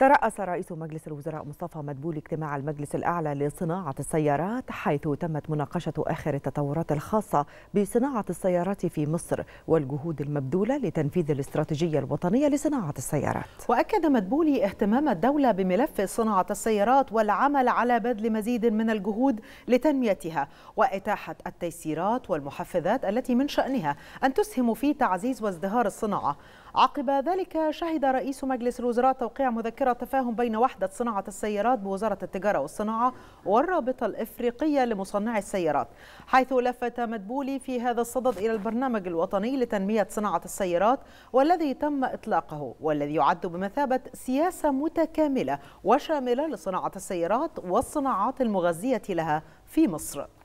ترأس رئيس مجلس الوزراء مصطفى مدبول اجتماع المجلس الأعلى لصناعة السيارات حيث تمت مناقشة آخر التطورات الخاصة بصناعة السيارات في مصر والجهود المبذولة لتنفيذ الاستراتيجية الوطنية لصناعة السيارات وأكد مدبولي اهتمام الدولة بملف صناعة السيارات والعمل على بذل مزيد من الجهود لتنميتها وإتاحة التيسيرات والمحفزات التي من شأنها أن تسهم في تعزيز وازدهار الصناعة عقب ذلك شهد رئيس مجلس الوزراء توقيع مذكرة تفاهم بين وحدة صناعة السيارات بوزارة التجارة والصناعة والرابطة الإفريقية لمصنعي السيارات حيث لفت مدبولي في هذا الصدد إلى البرنامج الوطني لتنمية صناعة السيارات والذي تم إطلاقه والذي يعد بمثابة سياسة متكاملة وشاملة لصناعة السيارات والصناعات المغذية لها في مصر